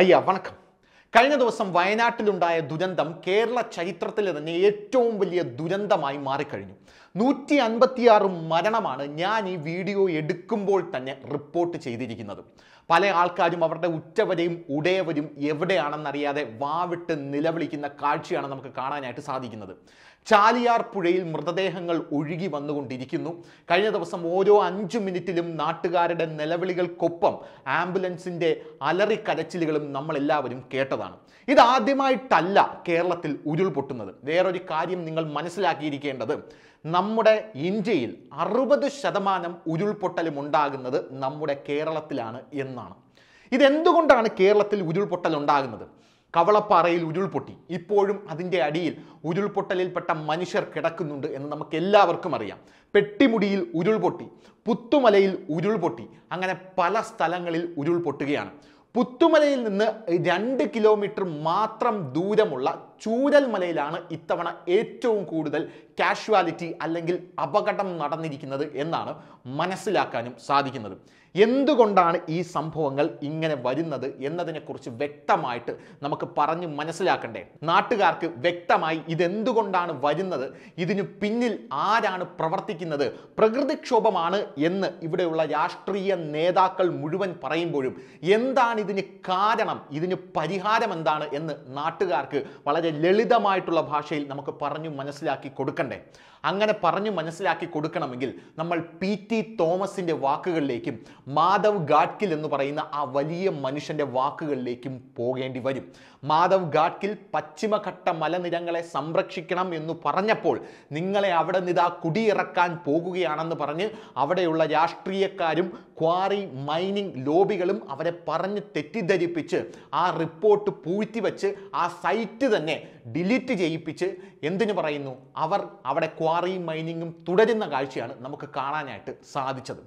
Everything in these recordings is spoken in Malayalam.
അയ്യ വണക്കം കഴിഞ്ഞ ദിവസം വയനാട്ടിലുണ്ടായ ദുരന്തം കേരള ചരിത്രത്തിലെ തന്നെ ഏറ്റവും വലിയ ദുരന്തമായി മാറിക്കഴിഞ്ഞു നൂറ്റി അൻപത്തിയാറ് മരണമാണ് ഞാൻ ഈ വീഡിയോ എടുക്കുമ്പോൾ തന്നെ റിപ്പോർട്ട് ചെയ്തിരിക്കുന്നത് പല ആൾക്കാരും അവരുടെ ഉറ്റവരെയും ഉടയവരും എവിടെയാണെന്നറിയാതെ വാവിട്ട് നിലവിളിക്കുന്ന കാഴ്ചയാണ് നമുക്ക് കാണാനായിട്ട് സാധിക്കുന്നത് ചാലിയാർ പുഴയിൽ മൃതദേഹങ്ങൾ ഒഴുകി വന്നുകൊണ്ടിരിക്കുന്നു കഴിഞ്ഞ ദിവസം ഓരോ അഞ്ച് മിനിറ്റിലും നാട്ടുകാരുടെ നിലവിളികൾക്കൊപ്പം ആംബുലൻസിൻ്റെ അലറിക്കരച്ചിലുകളും നമ്മളെല്ലാവരും കേട്ടതാണ് ഇതാദ്യമായിട്ടല്ല കേരളത്തിൽ ഉരുൾപൊട്ടുന്നത് വേറൊരു കാര്യം നിങ്ങൾ മനസ്സിലാക്കിയിരിക്കേണ്ടത് നമ്മുടെ ഇന്ത്യയിൽ അറുപത് ശതമാനം ഉരുൾപൊട്ടലും ഉണ്ടാകുന്നത് നമ്മുടെ കേരളത്തിലാണ് എന്നാണ് ഇതെന്തുകൊണ്ടാണ് കേരളത്തിൽ ഉരുൾപൊട്ടൽ ഉണ്ടാകുന്നത് കവളപ്പാറയിൽ ഉരുൾപൊട്ടി ഇപ്പോഴും അതിൻ്റെ അടിയിൽ ഉരുൾപൊട്ടലിൽപ്പെട്ട മനുഷ്യർ കിടക്കുന്നുണ്ട് എന്ന് നമുക്ക് എല്ലാവർക്കും അറിയാം പെട്ടിമുടിയിൽ ഉരുൾപൊട്ടി പുത്തുമലയിൽ ഉരുൾപൊട്ടി അങ്ങനെ പല സ്ഥലങ്ങളിൽ ഉരുൾപൊട്ടുകയാണ് പുത്തുമലയിൽ നിന്ന് രണ്ട് കിലോമീറ്റർ മാത്രം ദൂരമുള്ള മലയിലാണ് ഇത്തവണ ഏറ്റവും കൂടുതൽ കാഷ്വാലിറ്റി അല്ലെങ്കിൽ അപകടം നടന്നിരിക്കുന്നത് എന്നാണ് മനസ്സിലാക്കാനും സാധിക്കുന്നത് എന്തുകൊണ്ടാണ് ഈ സംഭവങ്ങൾ ഇങ്ങനെ വരുന്നത് എന്നതിനെക്കുറിച്ച് വ്യക്തമായിട്ട് നമുക്ക് പറഞ്ഞ് മനസ്സിലാക്കണ്ടേ നാട്ടുകാർക്ക് വ്യക്തമായി ഇതെന്തുകൊണ്ടാണ് വരുന്നത് ഇതിനു പിന്നിൽ ആരാണ് പ്രവർത്തിക്കുന്നത് പ്രകൃതിക്ഷോഭമാണ് എന്ന് ഇവിടെയുള്ള രാഷ്ട്രീയ നേതാക്കൾ മുഴുവൻ പറയുമ്പോഴും എന്താണ് ഇതിന് കാരണം ഇതിന് പരിഹാരം എന്താണ് എന്ന് നാട്ടുകാർക്ക് വളരെ വളരെ ലളിതമായിട്ടുള്ള ഭാഷയിൽ നമുക്ക് പറഞ്ഞു മനസ്സിലാക്കി കൊടുക്കണ്ടേ അങ്ങനെ പറഞ്ഞു മനസ്സിലാക്കി കൊടുക്കണമെങ്കിൽ നമ്മൾ പി ടി തോമസിൻ്റെ വാക്കുകളിലേക്കും മാധവ് ഗാഡ്കിൽ എന്ന് പറയുന്ന ആ വലിയ മനുഷ്യൻ്റെ വാക്കുകളിലേക്കും പോകേണ്ടി വരും മാധവ് ഗാഡ്കിൽ പശ്ചിമഘട്ട മലനിരങ്ങളെ സംരക്ഷിക്കണം എന്ന് പറഞ്ഞപ്പോൾ നിങ്ങളെ അവിടെ നിതാ കുടിയിറക്കാൻ പോകുകയാണെന്ന് പറഞ്ഞ് അവിടെയുള്ള രാഷ്ട്രീയക്കാരും ക്വാറി മൈനിങ് ലോബികളും അവരെ പറഞ്ഞ് തെറ്റിദ്ധരിപ്പിച്ച് ആ റിപ്പോർട്ട് പൂഴ്ത്തിവെച്ച് ആ സൈറ്റ് തന്നെ ഡിലീറ്റ് ചെയ്യിപ്പിച്ച് എന്തിനു പറയുന്നു അവർ അവിടെ ക്വാ ക്വാറി മൈനിങ്ങും തുടരുന്ന കാഴ്ചയാണ് നമുക്ക് കാണാനായിട്ട് സാധിച്ചത്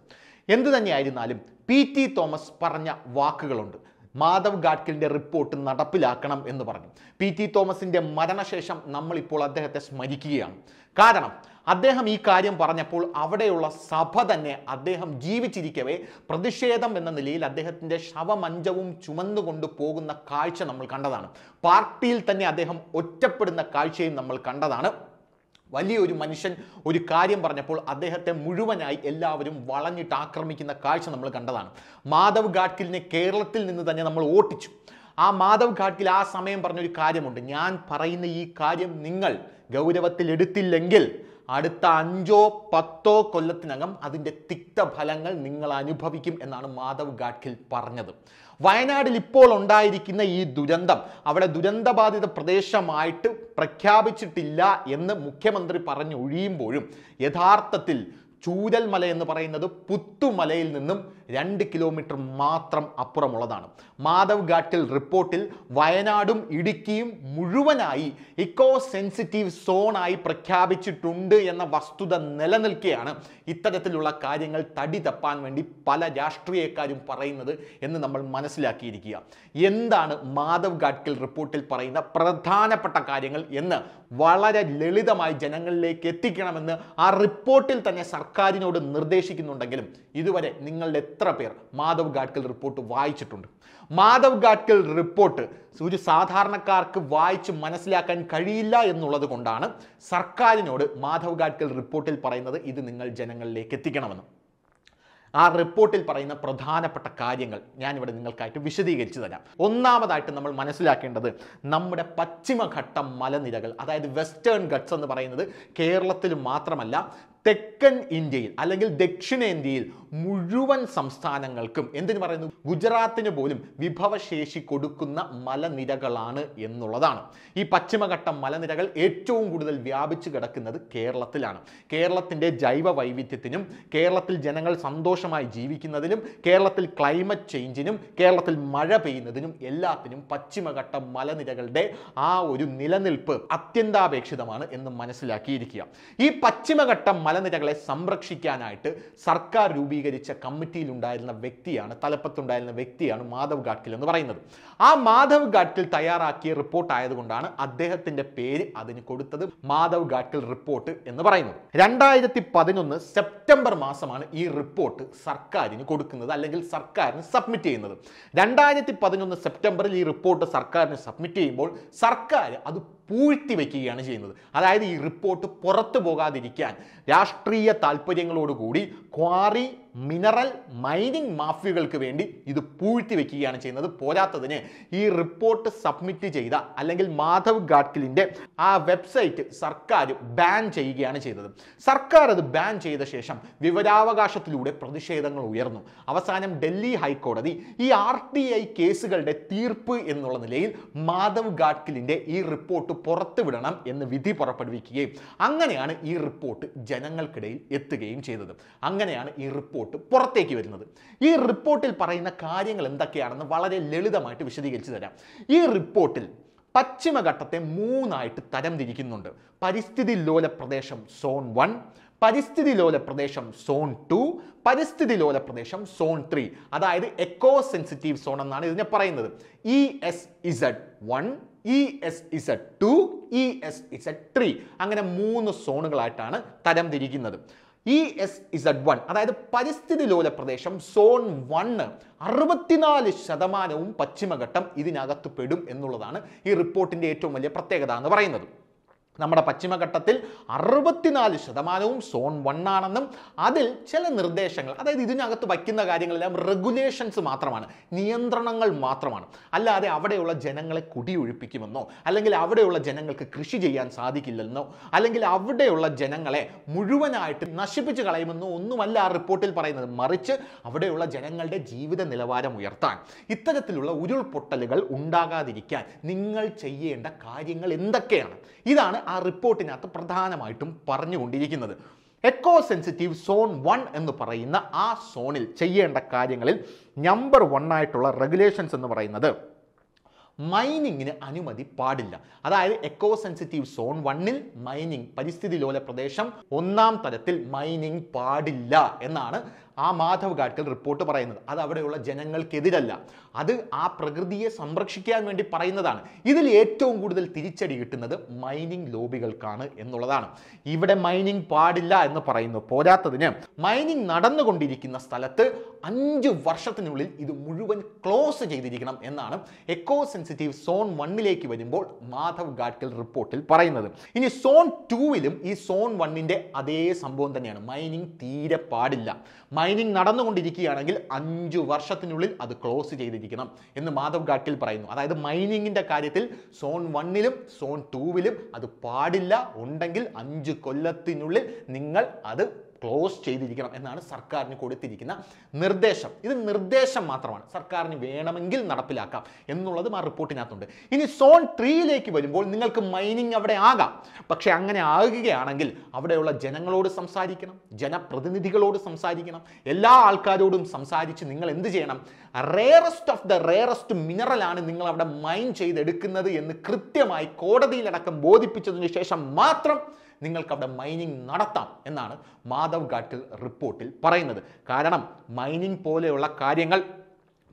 എന്തു തന്നെയായിരുന്നാലും പി ടി തോമസ് പറഞ്ഞ വാക്കുകളുണ്ട് മാധവ് ഗാഡ്കിലിൻ്റെ റിപ്പോർട്ട് നടപ്പിലാക്കണം എന്ന് പറഞ്ഞു പി ടി തോമസിൻ്റെ മരണശേഷം നമ്മളിപ്പോൾ അദ്ദേഹത്തെ സ്മരിക്കുകയാണ് കാരണം അദ്ദേഹം ഈ കാര്യം പറഞ്ഞപ്പോൾ അവിടെയുള്ള സഭ തന്നെ അദ്ദേഹം ജീവിച്ചിരിക്കവേ പ്രതിഷേധം എന്ന നിലയിൽ അദ്ദേഹത്തിൻ്റെ ശവമഞ്ചവും ചുമന്നുകൊണ്ട് പോകുന്ന കാഴ്ച നമ്മൾ കണ്ടതാണ് പാർട്ടിയിൽ തന്നെ അദ്ദേഹം ഒറ്റപ്പെടുന്ന കാഴ്ചയും നമ്മൾ കണ്ടതാണ് വലിയൊരു മനുഷ്യൻ ഒരു കാര്യം പറഞ്ഞപ്പോൾ അദ്ദേഹത്തെ മുഴുവനായി എല്ലാവരും വളഞ്ഞിട്ട് ആക്രമിക്കുന്ന കാഴ്ച നമ്മൾ കണ്ടതാണ് മാധവ് ഗാഡ്കിലിനെ കേരളത്തിൽ നിന്ന് തന്നെ നമ്മൾ ഓട്ടിച്ചു ആ മാധവ് ഘാട്ടിൽ ആ സമയം പറഞ്ഞൊരു കാര്യമുണ്ട് ഞാൻ പറയുന്ന ഈ കാര്യം നിങ്ങൾ ഗൗരവത്തിൽ എടുത്തില്ലെങ്കിൽ അടുത്ത അഞ്ചോ പത്തോ കൊല്ലത്തിനകം അതിൻ്റെ തിക്തഫലങ്ങൾ നിങ്ങൾ അനുഭവിക്കും എന്നാണ് മാധവ് ഗാഡ്ഖിൽ പറഞ്ഞത് വയനാടിൽ ഇപ്പോൾ ഉണ്ടായിരിക്കുന്ന ഈ ദുരന്തം അവിടെ ദുരന്തബാധിത പ്രദേശമായിട്ട് പ്രഖ്യാപിച്ചിട്ടില്ല എന്ന് മുഖ്യമന്ത്രി പറഞ്ഞു ഒഴിയുമ്പോഴും യഥാർത്ഥത്തിൽ ചൂരൽമല എന്ന് പറയുന്നത് പുത്തുമലയിൽ നിന്നും രണ്ട് കിലോമീറ്റർ മാത്രം അപ്പുറമുള്ളതാണ് മാധവ് ഘാട്ടിൽ റിപ്പോർട്ടിൽ വയനാടും ഇടുക്കിയും മുഴുവനായി ഇക്കോ സെൻസിറ്റീവ് സോണായി പ്രഖ്യാപിച്ചിട്ടുണ്ട് എന്ന വസ്തുത നിലനിൽക്കുകയാണ് ഇത്തരത്തിലുള്ള കാര്യങ്ങൾ തടി തപ്പാൻ വേണ്ടി പല രാഷ്ട്രീയക്കാരും പറയുന്നത് എന്ന് നമ്മൾ മനസ്സിലാക്കിയിരിക്കുക എന്താണ് മാധവ് ഘാട്ടിൽ റിപ്പോർട്ടിൽ പറയുന്ന പ്രധാനപ്പെട്ട കാര്യങ്ങൾ എന്ന് വളരെ ലളിതമായി ജനങ്ങളിലേക്ക് എത്തിക്കണമെന്ന് ആ റിപ്പോർട്ടിൽ തന്നെ സർക്കാരിനോട് നിർദ്ദേശിക്കുന്നുണ്ടെങ്കിലും ഇതുവരെ നിങ്ങളുടെ എത്ര പേർ മാധവ് ഗാഡ്കൽ റിപ്പോർട്ട് വായിച്ചിട്ടുണ്ട് മാധവ് ഗാഡ്കൽ റിപ്പോർട്ട് ഒരു സാധാരണക്കാർക്ക് വായിച്ച് മനസ്സിലാക്കാൻ കഴിയില്ല എന്നുള്ളത് കൊണ്ടാണ് സർക്കാരിനോട് മാധവ് ഗാഡ്കൽ റിപ്പോർട്ടിൽ പറയുന്നത് ഇത് നിങ്ങൾ ജനങ്ങളിലേക്ക് എത്തിക്കണമെന്ന് ആ റിപ്പോർട്ടിൽ പറയുന്ന പ്രധാനപ്പെട്ട കാര്യങ്ങൾ ഞാനിവിടെ നിങ്ങൾക്കായിട്ട് വിശദീകരിച്ചു തരാം ഒന്നാമതായിട്ട് നമ്മൾ മനസ്സിലാക്കേണ്ടത് നമ്മുടെ പശ്ചിമഘട്ട മലനിരകൾ അതായത് വെസ്റ്റേൺ ഗട്ട്സ് എന്ന് പറയുന്നത് കേരളത്തിൽ മാത്രമല്ല തെക്കൻ ഇന്ത്യയിൽ അല്ലെങ്കിൽ ദക്ഷിണേന്ത്യയിൽ മുഴുവൻ സംസ്ഥാനങ്ങൾക്കും എന്തിനു പറയുന്നു ഗുജറാത്തിന് പോലും വിഭവശേഷി കൊടുക്കുന്ന മലനിരകളാണ് എന്നുള്ളതാണ് ഈ പശ്ചിമഘട്ട മലനിരകൾ ഏറ്റവും കൂടുതൽ വ്യാപിച്ചു കിടക്കുന്നത് കേരളത്തിലാണ് കേരളത്തിൻ്റെ ജൈവ വൈവിധ്യത്തിനും കേരളത്തിൽ ജനങ്ങൾ സന്തോഷമായി ജീവിക്കുന്നതിനും കേരളത്തിൽ ക്ലൈമറ്റ് ചേഞ്ചിനും കേരളത്തിൽ മഴ പെയ്യുന്നതിനും എല്ലാത്തിനും പശ്ചിമഘട്ട മലനിരകളുടെ ആ ഒരു നിലനിൽപ്പ് അത്യന്താപേക്ഷിതമാണ് എന്ന് മനസ്സിലാക്കിയിരിക്കുക ഈ പശ്ചിമഘട്ട മലനിരകളെ സംരക്ഷിക്കാനായിട്ട് സർക്കാർ രൂപീകരിച്ചു രൂപീകരിച്ച ഉണ്ടായിരുന്ന വ്യക്തിയാണ് തലപ്പത്തുണ്ടായിരുന്ന വ്യക്തിയാണ് മാധവ് ഗാഡ്കിൽ എന്ന് പറയുന്നത് ആ മാധവ് ഗാഡ്കിൽ തയ്യാറാക്കിയ റിപ്പോർട്ട് ആയതുകൊണ്ടാണ് അദ്ദേഹത്തിന്റെ പേര് അതിന് കൊടുത്തത് മാധവ് ഗാഡ്കിൽ റിപ്പോർട്ട് എന്ന് പറയുന്നത് രണ്ടായിരത്തി പതിനൊന്ന് സെപ്റ്റംബർ മാസമാണ് ഈ റിപ്പോർട്ട് സർക്കാരിന് കൊടുക്കുന്നത് അല്ലെങ്കിൽ സർക്കാരിന് സബ്മിറ്റ് ചെയ്യുന്നത് രണ്ടായിരത്തി പതിനൊന്ന് സെപ്റ്റംബറിൽ ഈ റിപ്പോർട്ട് സർക്കാരിന് സബ്മിറ്റ് ചെയ്യുമ്പോൾ സർക്കാർ അത് പൂഴ്ത്തി വയ്ക്കുകയാണ് ചെയ്യുന്നത് അതായത് ഈ റിപ്പോർട്ട് പുറത്തു പോകാതിരിക്കാൻ രാഷ്ട്രീയ താല്പര്യങ്ങളോടുകൂടി ക്വാറി മിനറൽ മൈനിങ് മാഫിയകൾക്ക് വേണ്ടി ഇത് പൂഴ്ത്തി വയ്ക്കുകയാണ് ചെയ്യുന്നത് പോരാത്തതിന് ഈ റിപ്പോർട്ട് സബ്മിറ്റ് ചെയ്ത അല്ലെങ്കിൽ മാധവ് ഗാഡ്കിലിൻ്റെ ആ വെബ്സൈറ്റ് സർക്കാർ ബാൻ ചെയ്യുകയാണ് ചെയ്തത് സർക്കാർ അത് ബാൻ ചെയ്ത ശേഷം വിവരാവകാശത്തിലൂടെ പ്രതിഷേധങ്ങൾ ഉയർന്നു അവസാനം ഡൽഹി ഹൈക്കോടതി ഈ ആർ കേസുകളുടെ തീർപ്പ് എന്നുള്ള നിലയിൽ മാധവ് ഗാഡ്കിലിൻ്റെ ഈ റിപ്പോർട്ട് അവർക്ക് പുറത്തുവിടണം എന്ന് വിധി പുറപ്പെടുവിക്കുകയും അങ്ങനെയാണ് ഈ റിപ്പോർട്ട് ജനങ്ങൾക്കിടയിൽ എത്തുകയും ചെയ്തത് അങ്ങനെയാണ് ഈ റിപ്പോർട്ട് പുറത്തേക്ക് വരുന്നത് ഈ റിപ്പോർട്ടിൽ പറയുന്ന കാര്യങ്ങൾ എന്തൊക്കെയാണെന്ന് വളരെ ലളിതമായിട്ട് വിശദീകരിച്ചു തരാം ഈ റിപ്പോർട്ടിൽ പശ്ചിമഘട്ടത്തെ മൂന്നായിട്ട് തരം തിരിക്കുന്നുണ്ട് പരിസ്ഥിതി ലോല പ്രദേശം സോൺ വൺ പരിസ്ഥിതി ലോല പ്രദേശം സോൺ ടു പരിസ്ഥിതി ലോല പ്രദേശം സോൺ ത്രീ അതായത് എക്കോ സെൻസിറ്റീവ് സോൺ എന്നാണ് ഇതിനെ പറയുന്നത് E S Z one E S Z two E S Z three അങ്ങനെ മൂന്ന് സോണുകളായിട്ടാണ് തരംതിരിക്കുന്നത് E e S Z one അതായത് പരിസ്ഥിതി ലോല പ്രദേശം സോൺ വണ്ണ് അറുപത്തിനാല് ശതമാനവും പശ്ചിമഘട്ടം ഇതിനകത്ത് പെടും എന്നുള്ളതാണ് ഈ റിപ്പോർട്ടിൻ്റെ ഏറ്റവും വലിയ പ്രത്യേകത എന്ന് പറയുന്നത് നമ്മുടെ പശ്ചിമഘട്ടത്തിൽ അറുപത്തിനാല് ശതമാനവും സോൺ വൺ ആണെന്നും അതിൽ ചില നിർദ്ദേശങ്ങൾ അതായത് ഇതിനകത്ത് വയ്ക്കുന്ന കാര്യങ്ങളെല്ലാം റെഗുലേഷൻസ് മാത്രമാണ് നിയന്ത്രണങ്ങൾ മാത്രമാണ് അല്ലാതെ അവിടെയുള്ള ജനങ്ങളെ കുടിയൊഴിപ്പിക്കുമെന്നോ അല്ലെങ്കിൽ അവിടെയുള്ള ജനങ്ങൾക്ക് കൃഷി ചെയ്യാൻ സാധിക്കില്ലെന്നോ അല്ലെങ്കിൽ അവിടെയുള്ള ജനങ്ങളെ മുഴുവനായിട്ട് നശിപ്പിച്ച് കളയുമെന്നോ ഒന്നുമല്ല ആ റിപ്പോർട്ടിൽ പറയുന്നത് മറിച്ച് അവിടെയുള്ള ജനങ്ങളുടെ ജീവിത നിലവാരം ഉയർത്താൻ ഇത്തരത്തിലുള്ള ഉരുൾപൊട്ടലുകൾ ഉണ്ടാകാതിരിക്കാൻ നിങ്ങൾ ചെയ്യേണ്ട കാര്യങ്ങൾ എന്തൊക്കെയാണ് ഇതാണ് ആ റിപ്പോർട്ടിനകത്ത് പ്രധാനമായിട്ടും പറഞ്ഞുകൊണ്ടിരിക്കുന്നത് എക്കോ സെൻസിറ്റീവ് സോൺ വൺ എന്ന് പറയുന്ന ആ സോണിൽ ചെയ്യേണ്ട കാര്യങ്ങളിൽ നമ്പർ വൺ ആയിട്ടുള്ള റെഗുലേഷൻസ് എന്ന് പറയുന്നത് മൈനിങ്ങിന് അനുമതി പാടില്ല അതായത് എക്കോ സെൻസിറ്റീവ് സോൺ വണ്ണിൽ മൈനിങ് പരിസ്ഥിതി ലോല പ്രദേശം ഒന്നാം തരത്തിൽ മൈനിങ് പാടില്ല എന്നാണ് ആ മാധവ് ഗാഡ്കൽ റിപ്പോർട്ട് പറയുന്നത് അത് അവിടെയുള്ള ജനങ്ങൾക്കെതിരല്ല അത് ആ പ്രകൃതിയെ സംരക്ഷിക്കാൻ വേണ്ടി പറയുന്നതാണ് ഇതിൽ ഏറ്റവും കൂടുതൽ തിരിച്ചടി കിട്ടുന്നത് മൈനിങ് ലോബികൾക്കാണ് എന്നുള്ളതാണ് ഇവിടെ മൈനിങ് പാടില്ല എന്ന് പറയുന്നു പോരാത്തതിന് മൈനിങ് നടന്നുകൊണ്ടിരിക്കുന്ന സ്ഥലത്ത് അഞ്ച് വർഷത്തിനുള്ളിൽ ഇത് മുഴുവൻ ക്ലോസ് ചെയ്തിരിക്കണം എന്നാണ് എക്കോ സെൻസിറ്റീവ് സോൺ വണ്ണിലേക്ക് വരുമ്പോൾ മാധവ് ഗാഡ്കൽ റിപ്പോർട്ടിൽ പറയുന്നത് ഇനി സോൺ ടൂവിലും ഈ സോൺ വണ്ണിൻ്റെ അതേ സംഭവം തന്നെയാണ് മൈനിങ് തീരെ പാടില്ല മൈനിങ് നടന്നുകൊണ്ടിരിക്കുകയാണെങ്കിൽ അഞ്ചു വർഷത്തിനുള്ളിൽ അത് ക്ലോസ് ചെയ്തിരിക്കണം എന്ന് മാധവ് ഗാഡ്ഗിൽ പറയുന്നു അതായത് മൈനിങ്ങിൻ്റെ കാര്യത്തിൽ സോൺ വണ്ണിലും സോൺ ടൂവിലും അത് പാടില്ല ഉണ്ടെങ്കിൽ അഞ്ച് കൊല്ലത്തിനുള്ളിൽ നിങ്ങൾ അത് ക്ലോസ് ചെയ്തിരിക്കണം എന്നാണ് സർക്കാരിന് കൊടുത്തിരിക്കുന്ന നിർദ്ദേശം ഇത് നിർദ്ദേശം മാത്രമാണ് സർക്കാരിന് വേണമെങ്കിൽ നടപ്പിലാക്കാം എന്നുള്ളതും ആ റിപ്പോർട്ടിനകത്തുണ്ട് ഇനി സോൺ ത്രീയിലേക്ക് വരുമ്പോൾ നിങ്ങൾക്ക് മൈനിങ് അവിടെ ആകാം പക്ഷേ അങ്ങനെ ആകുകയാണെങ്കിൽ അവിടെയുള്ള ജനങ്ങളോട് സംസാരിക്കണം ജനപ്രതിനിധികളോട് സംസാരിക്കണം എല്ലാ ആൾക്കാരോടും സംസാരിച്ച് നിങ്ങൾ എന്ത് ചെയ്യണം റേറസ്റ്റ് ഓഫ് ദ റേറസ്റ്റ് മിനറലാണ് നിങ്ങൾ അവിടെ മൈൻ ചെയ്തെടുക്കുന്നത് എന്ന് കൃത്യമായി കോടതിയിലടക്കം ബോധിപ്പിച്ചതിന് ശേഷം മാത്രം നിങ്ങൾക്കവിടെ മൈനിങ് നടത്താം എന്നാണ് മാധവ് ഘാട്ടിൽ റിപ്പോർട്ടിൽ പറയുന്നത് കാരണം മൈനിങ് പോലെയുള്ള കാര്യങ്ങൾ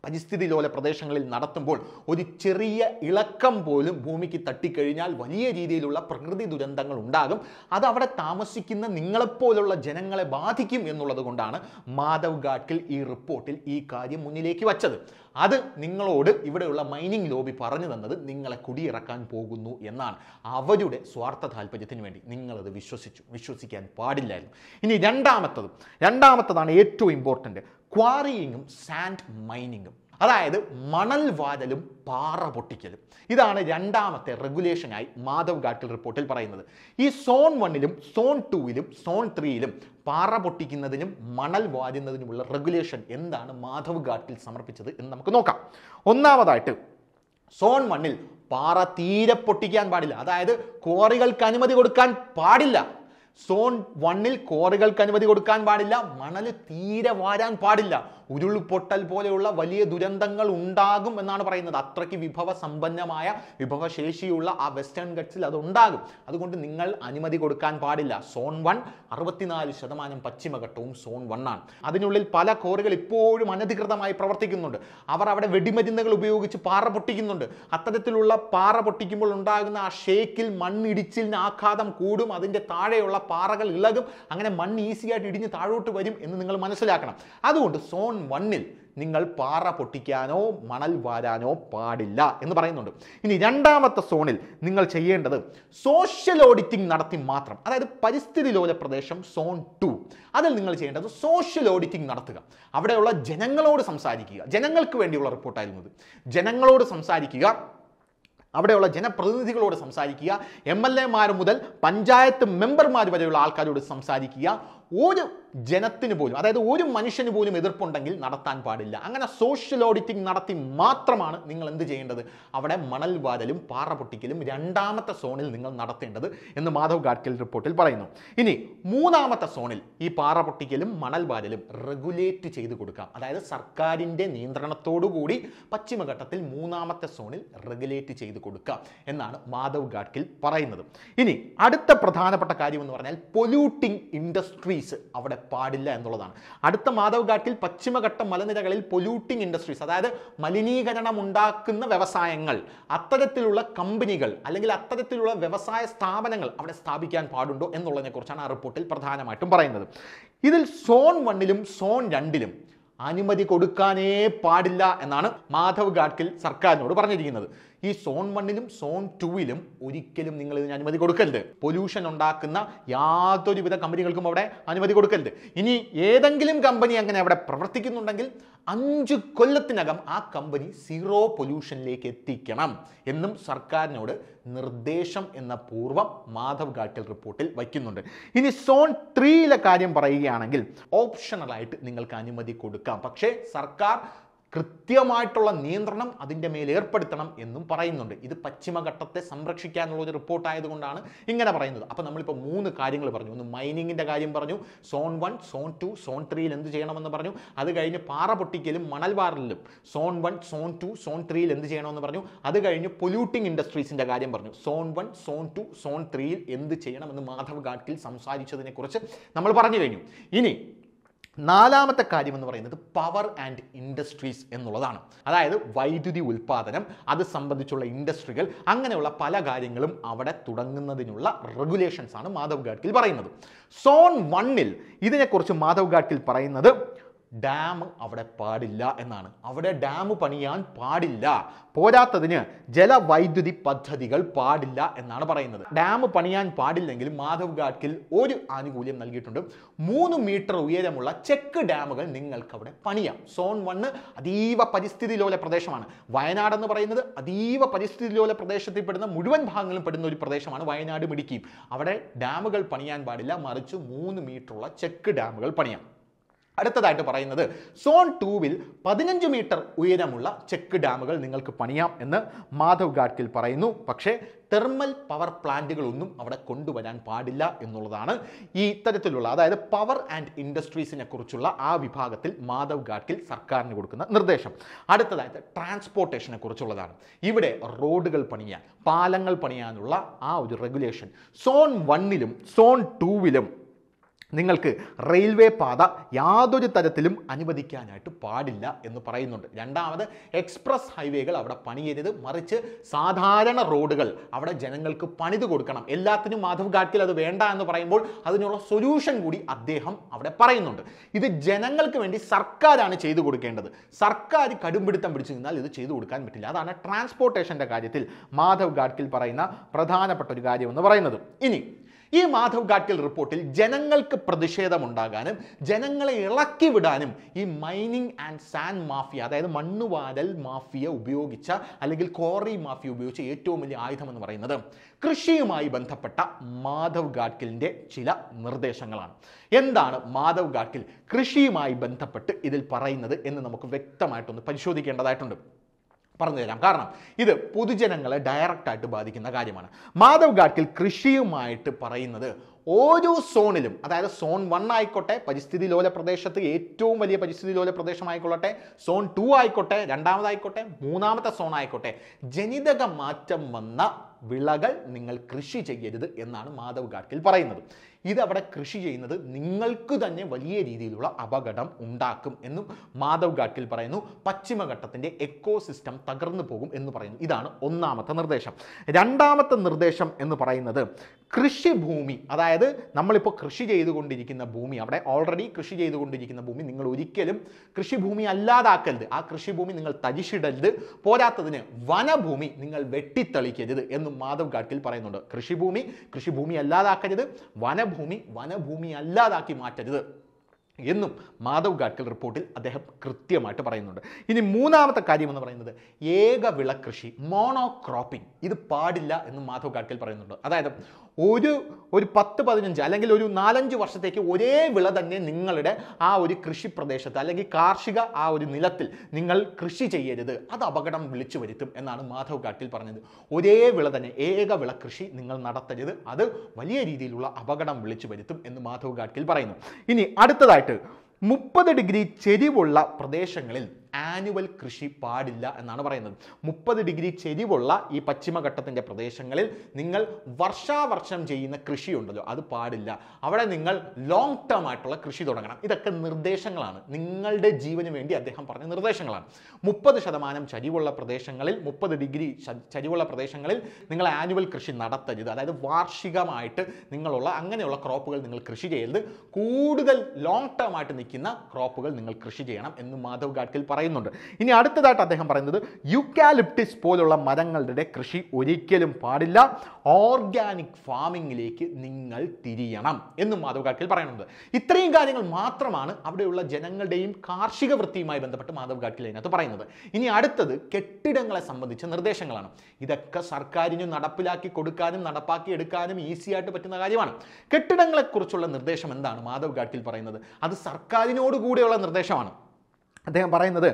പരിസ്ഥിതി ലോല പ്രദേശങ്ങളിൽ നടത്തുമ്പോൾ ഒരു ചെറിയ ഇളക്കം പോലും ഭൂമിക്ക് തട്ടിക്കഴിഞ്ഞാൽ വലിയ രീതിയിലുള്ള പ്രകൃതി ദുരന്തങ്ങൾ ഉണ്ടാകും അത് അവിടെ താമസിക്കുന്ന നിങ്ങളെപ്പോലുള്ള ജനങ്ങളെ ബാധിക്കും എന്നുള്ളത് കൊണ്ടാണ് മാധവ് ഘാട്ടിൽ ഈ റിപ്പോർട്ടിൽ ഈ കാര്യം മുന്നിലേക്ക് വച്ചത് അത് നിങ്ങളോട് ഇവിടെയുള്ള മൈനിങ് ലോബി പറഞ്ഞു തന്നത് നിങ്ങളെ കുടിയിറക്കാൻ പോകുന്നു എന്നാണ് അവരുടെ സ്വാർത്ഥ താല്പര്യത്തിന് വേണ്ടി നിങ്ങളത് വിശ്വസിച്ചു വിശ്വസിക്കാൻ പാടില്ലായിരുന്നു ഇനി രണ്ടാമത്തതും രണ്ടാമത്തതാണ് ഏറ്റവും ഇമ്പോർട്ടൻറ്റ് ക്വാറിയിങ്ങും സാൻഡ് മൈനിങ്ങും അതായത് മണൽ വാതലും പാറ പൊട്ടിക്കലും ഇതാണ് രണ്ടാമത്തെ റെഗുലേഷനായി മാധവ് ഘാട്ടിൽ റിപ്പോർട്ടിൽ പറയുന്നത് ഈ സോൺ വണ്ണിലും സോൺ ടുവിലും സോൺ ത്രീയിലും പാറ പൊട്ടിക്കുന്നതിനും മണൽ വാരുന്നതിനുമുള്ള റെഗുലേഷൻ എന്താണ് മാധവ് ഘാട്ടിൽ സമർപ്പിച്ചത് എന്ന് നമുക്ക് നോക്കാം ഒന്നാമതായിട്ട് സോൺ വണ്ണിൽ പാറ തീരെ പൊട്ടിക്കാൻ പാടില്ല അതായത് ക്വാറികൾക്ക് അനുമതി കൊടുക്കാൻ പാടില്ല സോൺ വണ്ണിൽ കോറികൾക്ക് അനുമതി കൊടുക്കാൻ പാടില്ല മണൽ തീരെ വാരാൻ പാടില്ല ഉരുൾപൊട്ടൽ പോലെയുള്ള വലിയ ദുരന്തങ്ങൾ ഉണ്ടാകും എന്നാണ് പറയുന്നത് അത്രയ്ക്ക് വിഭവ സമ്പന്നമായ വിഭവശേഷിയുള്ള ആ വെസ്റ്റേൺ ഗഡ്സിൽ അത് ഉണ്ടാകും അതുകൊണ്ട് നിങ്ങൾ അനുമതി കൊടുക്കാൻ പാടില്ല സോൺ വൺ അറുപത്തിനാല് ശതമാനം പശ്ചിമഘട്ടവും സോൺ വൺ ആണ് അതിനുള്ളിൽ പല കോറികൾ ഇപ്പോഴും അനധികൃതമായി പ്രവർത്തിക്കുന്നുണ്ട് അവർ അവിടെ വെടിമരുന്നുകൾ ഉപയോഗിച്ച് പാറ പൊട്ടിക്കുന്നുണ്ട് അത്തരത്തിലുള്ള പാറ പൊട്ടിക്കുമ്പോൾ ഉണ്ടാകുന്ന ആ ഷേക്കിൽ മണ്ണിടിച്ചിലിന് ആഘാതം കൂടും അതിൻ്റെ താഴെയുള്ള പാറകൾ ഇളകും അങ്ങനെ മണ്ണ് ഈസിയായിട്ട് ഇടിഞ്ഞ് താഴോട്ട് വരും എന്ന് നിങ്ങൾ മനസ്സിലാക്കണം അതുകൊണ്ട് സോൺ തൗസൻഡ് വണ്ണിൽ നിങ്ങൾ പാറ പൊട്ടിക്കാനോ മണൽ വാരാനോ പാടില്ല എന്ന് പറയുന്നുണ്ട് ഇനി രണ്ടാമത്തെ സോണിൽ നിങ്ങൾ ചെയ്യേണ്ടത് സോഷ്യൽ ഓഡിറ്റിംഗ് നടത്തി മാത്രം അതായത് പരിസ്ഥിതി ലോല പ്രദേശം സോൺ ടു അതിൽ നിങ്ങൾ ചെയ്യേണ്ടത് സോഷ്യൽ ഓഡിറ്റിംഗ് നടത്തുക അവിടെയുള്ള ജനങ്ങളോട് സംസാരിക്കുക ജനങ്ങൾക്ക് വേണ്ടിയുള്ള റിപ്പോർട്ടായിരുന്നു ജനങ്ങളോട് സംസാരിക്കുക അവിടെയുള്ള ജനപ്രതിനിധികളോട് സംസാരിക്കുക എം എൽ എമാർ മുതൽ പഞ്ചായത്ത് മെമ്പർമാർ വരെയുള്ള ആൾക്കാരോട് സംസാരിക്കുക ഒരു ജനത്തിന് പോലും അതായത് ഒരു മനുഷ്യന് പോലും എതിർപ്പുണ്ടെങ്കിൽ നടത്താൻ പാടില്ല അങ്ങനെ സോഷ്യൽ ഓഡിറ്റിംഗ് നടത്തി മാത്രമാണ് നിങ്ങൾ എന്ത് ചെയ്യേണ്ടത് അവിടെ മണൽ വാതലും പാറ പൊട്ടിക്കലും രണ്ടാമത്തെ സോണിൽ നിങ്ങൾ നടത്തേണ്ടത് എന്ന് മാധവ് ഗാഡ്കിൽ റിപ്പോർട്ടിൽ പറയുന്നു ഇനി മൂന്നാമത്തെ സോണിൽ ഈ പാറ പൊട്ടിക്കലും മണൽ വാതലും റെഗുലേറ്റ് ചെയ്ത് കൊടുക്കാം അതായത് സർക്കാരിൻ്റെ നിയന്ത്രണത്തോടുകൂടി പശ്ചിമഘട്ടത്തിൽ മൂന്നാമത്തെ സോണിൽ റെഗുലേറ്റ് ചെയ്ത് കൊടുക്കുക എന്നാണ് മാധവ് ഗാഡ്കിൽ പറയുന്നത് ഇനി അടുത്ത പ്രധാനപ്പെട്ട കാര്യം എന്ന് പറഞ്ഞാൽ പൊല്യൂട്ടിംഗ് ഇൻഡസ്ട്രീസ് അവിടെ പാടില്ല എന്നുള്ളതാണ് അടുത്ത മാധവ് ഗാഡ്കിൽ പശ്ചിമഘട്ട മലനിരകളിൽ പൊല്യൂട്ടിംഗ് ഇൻഡസ്ട്രീസ് അതായത് മലിനീകരണം ഉണ്ടാക്കുന്ന വ്യവസായങ്ങൾ അത്തരത്തിലുള്ള കമ്പനികൾ അല്ലെങ്കിൽ അത്തരത്തിലുള്ള വ്യവസായ സ്ഥാപനങ്ങൾ അവിടെ സ്ഥാപിക്കാൻ പാടുണ്ടോ എന്നുള്ളതിനെക്കുറിച്ചാണ് ആ റിപ്പോർട്ടിൽ പ്രധാനമായിട്ടും പറയുന്നത് ഇതിൽ സോൺ വണ്ണിലും സോൺ രണ്ടിലും അനുമതി കൊടുക്കാനേ പാടില്ല എന്നാണ് മാധവ് ഗാഡ്കിൽ സർക്കാരിനോട് പറഞ്ഞിരിക്കുന്നത് ഈ സോൺ വണ്ണിലും സോൺ ടുവിലും ഒരിക്കലും നിങ്ങൾ ഇതിന് അനുമതി കൊടുക്കരുത് പൊല്യൂഷൻ ഉണ്ടാക്കുന്ന യാതൊരുവിധ കമ്പനികൾക്കും അവിടെ അനുമതി കൊടുക്കരുത് ഇനി ഏതെങ്കിലും കമ്പനി അങ്ങനെ അവിടെ പ്രവർത്തിക്കുന്നുണ്ടെങ്കിൽ അഞ്ച് കൊല്ലത്തിനകം ആ കമ്പനി സീറോ പൊല്യൂഷനിലേക്ക് എത്തിക്കണം എന്നും സർക്കാരിനോട് നിർദ്ദേശം എന്ന പൂർവ്വം മാധവ് ഗാട്ടിൽ റിപ്പോർട്ടിൽ വയ്ക്കുന്നുണ്ട് ഇനി സോൺ ത്രീയിലെ കാര്യം പറയുകയാണെങ്കിൽ ഓപ്ഷണലായിട്ട് നിങ്ങൾക്ക് അനുമതി കൊടുക്കാം പക്ഷേ സർക്കാർ കൃത്യമായിട്ടുള്ള നിയന്ത്രണം അതിൻ്റെ മേൽ ഏർപ്പെടുത്തണം എന്നും പറയുന്നുണ്ട് ഇത് പശ്ചിമഘട്ടത്തെ സംരക്ഷിക്കുക എന്നുള്ള ഒരു റിപ്പോർട്ട് ആയതുകൊണ്ടാണ് ഇങ്ങനെ പറയുന്നത് അപ്പോൾ നമ്മളിപ്പോൾ മൂന്ന് കാര്യങ്ങൾ പറഞ്ഞു ഒന്ന് മൈനിങ്ങിൻ്റെ കാര്യം പറഞ്ഞു zone one zone two zone ത്രീയിൽ എന്ത് ചെയ്യണമെന്ന് പറഞ്ഞു അത് കഴിഞ്ഞ് പാറ പൊട്ടിക്കലും മണൽവാറലിലും zone one zone two zone ത്രീയിൽ എന്ത് ചെയ്യണമെന്ന് പറഞ്ഞു അത് കഴിഞ്ഞ് പൊല്യൂട്ടിംഗ് ഇൻഡസ്ട്രീസിൻ്റെ കാര്യം പറഞ്ഞു zone one zone two zone ത്രീയിൽ എന്ത് ചെയ്യണമെന്ന് മാധവ് ഘാട്ടിൽ സംസാരിച്ചതിനെക്കുറിച്ച് നമ്മൾ പറഞ്ഞു കഴിഞ്ഞു ഇനി നാലാമത്തെ കാര്യം എന്ന് പറയുന്നത് പവർ ആൻഡ് ഇൻഡസ്ട്രീസ് എന്നുള്ളതാണ് അതായത് വൈദ്യുതി ഉൽപ്പാദനം അത് സംബന്ധിച്ചുള്ള ഇൻഡസ്ട്രികൾ അങ്ങനെയുള്ള പല കാര്യങ്ങളും അവിടെ തുടങ്ങുന്നതിനുള്ള റെഗുലേഷൻസ് ആണ് മാധവ് ഗാഡ്കിൽ പറയുന്നത് സോൺ വണ്ണിൽ ഇതിനെക്കുറിച്ച് മാധവ് ഗാഡ്കിൽ പറയുന്നത് ഡാം അവിടെ പാടില്ല എന്നാണ് അവിടെ ഡാം പണിയാൻ പാടില്ല പോരാത്തതിന് ജലവൈദ്യുതി പദ്ധതികൾ പാടില്ല എന്നാണ് പറയുന്നത് ഡാം പണിയാൻ പാടില്ലെങ്കിൽ മാധവ് ഘാട്ടിൽ ഒരു ആനുകൂല്യം നൽകിയിട്ടുണ്ട് മൂന്ന് മീറ്റർ ഉയരമുള്ള ചെക്ക് ഡാമുകൾ നിങ്ങൾക്ക് അവിടെ പണിയാം സോൺ വണ്ണ് അതീവ പരിസ്ഥിതി ലോല പ്രദേശമാണ് വയനാട് എന്ന് പറയുന്നത് അതീവ പരിസ്ഥിതി ലോല പ്രദേശത്തിൽ പെടുന്ന മുഴുവൻ ഭാഗങ്ങളും പെടുന്ന ഒരു പ്രദേശമാണ് വയനാട് ഇടുക്കിയും അവിടെ ഡാമുകൾ പണിയാൻ പാടില്ല മറിച്ച് മൂന്ന് മീറ്ററുള്ള ചെക്ക് ഡാമുകൾ പണിയാം അടുത്തതായിട്ട് പറയുന്നത് സോൺ ടൂവിൽ പതിനഞ്ച് മീറ്റർ ഉയരമുള്ള ചെക്ക് ഡാമുകൾ നിങ്ങൾക്ക് പണിയാം എന്ന് മാധവ് ഗാഡ്കിൽ പറയുന്നു പക്ഷേ തെർമൽ പവർ പ്ലാന്റുകളൊന്നും അവിടെ കൊണ്ടുവരാൻ പാടില്ല എന്നുള്ളതാണ് ഈ ഇത്തരത്തിലുള്ള അതായത് പവർ ആൻഡ് ഇൻഡസ്ട്രീസിനെ കുറിച്ചുള്ള ആ വിഭാഗത്തിൽ മാധവ് ഗാഡ്കിൽ സർക്കാരിന് കൊടുക്കുന്ന നിർദ്ദേശം അടുത്തതായിട്ട് ട്രാൻസ്പോർട്ടേഷനെ കുറിച്ചുള്ളതാണ് ഇവിടെ റോഡുകൾ പണിയാൻ പാലങ്ങൾ പണിയാനുള്ള ആ ഒരു റെഗുലേഷൻ സോൺ വണ്ണിലും സോൺ ടൂവിലും നിങ്ങൾക്ക് റെയിൽവേ പാത യാതൊരു തരത്തിലും അനുവദിക്കാനായിട്ട് പാടില്ല എന്ന് പറയുന്നുണ്ട് രണ്ടാമത് എക്സ്പ്രസ് ഹൈവേകൾ അവിടെ പണിയരുത് മറിച്ച് സാധാരണ റോഡുകൾ അവിടെ ജനങ്ങൾക്ക് പണിത് കൊടുക്കണം എല്ലാത്തിനും മാധവ് ഗാഡ്കിൽ അത് വേണ്ട എന്ന് പറയുമ്പോൾ അതിനുള്ള സൊല്യൂഷൻ കൂടി അദ്ദേഹം അവിടെ പറയുന്നുണ്ട് ഇത് ജനങ്ങൾക്ക് വേണ്ടി സർക്കാരാണ് ചെയ്തു കൊടുക്കേണ്ടത് സർക്കാർ കടുംപിടുത്തം പിടിച്ചു നിന്നാൽ ഇത് ചെയ്തു കൊടുക്കാൻ പറ്റില്ല അതാണ് ട്രാൻസ്പോർട്ടേഷൻ്റെ കാര്യത്തിൽ മാധവ് ഗാഡ്കിൽ പറയുന്ന പ്രധാനപ്പെട്ട ഒരു കാര്യം എന്ന് പറയുന്നത് ഇനി ഈ മാധവ് ഘാട്ടിൽ റിപ്പോർട്ടിൽ ജനങ്ങൾക്ക് പ്രതിഷേധമുണ്ടാകാനും ജനങ്ങളെ ഇളക്കി വിടാനും ഈ മൈനിങ് ആൻഡ് സാൻഡ് മാഫിയ അതായത് മണ്ണുവാരൽ മാഫിയ ഉപയോഗിച്ച അല്ലെങ്കിൽ കോറി മാഫിയ ഉപയോഗിച്ച ഏറ്റവും വലിയ ആയുധം എന്ന് പറയുന്നത് കൃഷിയുമായി ബന്ധപ്പെട്ട മാധവ് ഗാഡ്കിലിൻ്റെ ചില നിർദ്ദേശങ്ങളാണ് എന്താണ് മാധവ് ഗാഡ്കിൽ കൃഷിയുമായി ബന്ധപ്പെട്ട് ഇതിൽ പറയുന്നത് എന്ന് നമുക്ക് വ്യക്തമായിട്ടൊന്ന് പരിശോധിക്കേണ്ടതായിട്ടുണ്ട് പറഞ്ഞു തരാം കാരണം ഇത് പൊതുജനങ്ങളെ ഡയറക്റ്റായിട്ട് ബാധിക്കുന്ന കാര്യമാണ് മാധവ് ഘാട്ടിൽ കൃഷിയുമായിട്ട് പറയുന്നത് ഓരോ സോണിലും അതായത് സോൺ വൺ ആയിക്കോട്ടെ പരിസ്ഥിതി ലോല പ്രദേശത്ത് ഏറ്റവും വലിയ പരിസ്ഥിതി ലോല പ്രദേശമായിക്കൊള്ളട്ടെ സോൺ ടു ആയിക്കോട്ടെ രണ്ടാമതായിക്കോട്ടെ മൂന്നാമത്തെ സോൺ ആയിക്കോട്ടെ ജനിതക മാറ്റം വന്ന വിളകൾ നിങ്ങൾ കൃഷി ചെയ്യരുത് എന്നാണ് മാധവ് ഗാഡ്ഗിൽ പറയുന്നത് അവിടെ കൃഷി ചെയ്യുന്നത് നിങ്ങൾക്ക് തന്നെ വലിയ രീതിയിലുള്ള അപകടം ഉണ്ടാക്കും എന്നും മാധവ് ഗാഡ്ഗിൽ പറയുന്നു പശ്ചിമഘട്ടത്തിൻ്റെ എക്കോസിസ്റ്റം തകർന്നു പോകും എന്ന് പറയുന്നു ഇതാണ് ഒന്നാമത്തെ നിർദ്ദേശം രണ്ടാമത്തെ നിർദ്ദേശം എന്ന് പറയുന്നത് കൃഷിഭൂമി അതായത് നമ്മളിപ്പോൾ കൃഷി ചെയ്തുകൊണ്ടിരിക്കുന്ന ഭൂമി അവിടെ ഓൾറെഡി കൃഷി ചെയ്തുകൊണ്ടിരിക്കുന്ന ഭൂമി നിങ്ങൾ ഒരിക്കലും കൃഷിഭൂമി അല്ലാതാക്കരുത് ആ കൃഷിഭൂമി നിങ്ങൾ തരിശിടരുത് പോരാത്തതിന് വനഭൂമി നിങ്ങൾ വെട്ടിത്തെളിക്കരുത് എന്ന് എന്നും മാധവ് ഗാഡ്ഗിൽ പറയുന്നുണ്ട് കൃഷിഭൂമി കൃഷിഭൂമി അല്ലാതാക്കരുത് വനഭൂമി വനഭൂമി അല്ലാതാക്കി മാറ്റരുത് എന്നും മാധവ് ഗാഡ്കൽ റിപ്പോർട്ടിൽ അദ്ദേഹം കൃത്യമായിട്ട് പറയുന്നുണ്ട് ഇനി മൂന്നാമത്തെ കാര്യം എന്ന് പറയുന്നത് ഏകവിള കൃഷി മോണോ ക്രോപ്പിംഗ് ഇത് പാടില്ല എന്ന് മാധവ് ഗാഡ്കൽ പറയുന്നുണ്ട് അതായത് ഒരു ഒരു പത്ത് പതിനഞ്ച് അല്ലെങ്കിൽ ഒരു നാലഞ്ച് വർഷത്തേക്ക് ഒരേ വിള തന്നെ നിങ്ങളുടെ ആ ഒരു കൃഷി പ്രദേശത്ത് അല്ലെങ്കിൽ കാർഷിക ആ ഒരു നിലത്തിൽ നിങ്ങൾ കൃഷി ചെയ്യരുത് അത് അപകടം വിളിച്ചു വരുത്തും എന്നാണ് മാധവ് കാട്ടിൽ പറഞ്ഞത് ഒരേ വിള തന്നെ ഏക വിള കൃഷി നിങ്ങൾ നടത്തരുത് അത് വലിയ രീതിയിലുള്ള അപകടം വിളിച്ചു വരുത്തും എന്ന് മാധവ് കാട്ടിൽ പറയുന്നു ഇനി അടുത്തതായിട്ട് മുപ്പത് ഡിഗ്രി ചെരിവുള്ള പ്രദേശങ്ങളിൽ ആനുവൽ കൃഷി പാടില്ല എന്നാണ് പറയുന്നത് മുപ്പത് ഡിഗ്രി ചെരിവുള്ള ഈ പശ്ചിമഘട്ടത്തിൻ്റെ പ്രദേശങ്ങളിൽ നിങ്ങൾ വർഷാവർഷം ചെയ്യുന്ന കൃഷിയുണ്ടല്ലോ അത് പാടില്ല അവിടെ നിങ്ങൾ ലോങ് ടേം ആയിട്ടുള്ള കൃഷി തുടങ്ങണം ഇതൊക്കെ നിർദ്ദേശങ്ങളാണ് നിങ്ങളുടെ ജീവന് വേണ്ടി അദ്ദേഹം പറഞ്ഞ നിർദ്ദേശങ്ങളാണ് മുപ്പത് ശതമാനം ചരിവുള്ള പ്രദേശങ്ങളിൽ മുപ്പത് ഡിഗ്രി ചരിവുള്ള പ്രദേശങ്ങളിൽ നിങ്ങൾ ആനുവൽ കൃഷി നടത്തരുത് അതായത് വാർഷികമായിട്ട് നിങ്ങളുള്ള അങ്ങനെയുള്ള ക്രോപ്പുകൾ നിങ്ങൾ കൃഷി ചെയ്യരുത് കൂടുതൽ ലോങ് ടേം ആയിട്ട് നിൽക്കുന്ന ക്രോപ്പുകൾ നിങ്ങൾ കൃഷി ചെയ്യണം എന്ന് മാധവ് ഗാഡ്കിൽ പറയുന്നത് പറയുന്നുണ്ട് ഇനി അടുത്തതായിട്ട് അദ്ദേഹം പറയുന്നത് യുക്കാലിപ്റ്റിസ് പോലുള്ള മരങ്ങളുടെ കൃഷി ഒരിക്കലും പാടില്ല ഓർഗാനിക് ഫാമിങ്ങിലേക്ക് നിങ്ങൾ തിരിയണം എന്നും മാധവ് പറയുന്നുണ്ട് ഇത്രയും കാര്യങ്ങൾ മാത്രമാണ് അവിടെയുള്ള ജനങ്ങളുടെയും കാർഷിക വൃത്തിയുമായി ബന്ധപ്പെട്ട് മാധവ് അതിനകത്ത് പറയുന്നത് ഇനി അടുത്തത് കെട്ടിടങ്ങളെ സംബന്ധിച്ച നിർദ്ദേശങ്ങളാണ് ഇതൊക്കെ സർക്കാരിന് നടപ്പിലാക്കി കൊടുക്കാനും നടപ്പാക്കി എടുക്കാനും ഈസി ആയിട്ട് പറ്റുന്ന കാര്യമാണ് കെട്ടിടങ്ങളെക്കുറിച്ചുള്ള നിർദ്ദേശം എന്താണ് മാധവ് ഗാഡ്ഗിൽ പറയുന്നത് അത് സർക്കാരിനോട് നിർദ്ദേശമാണ് അദ്ദേഹം പറയുന്നത്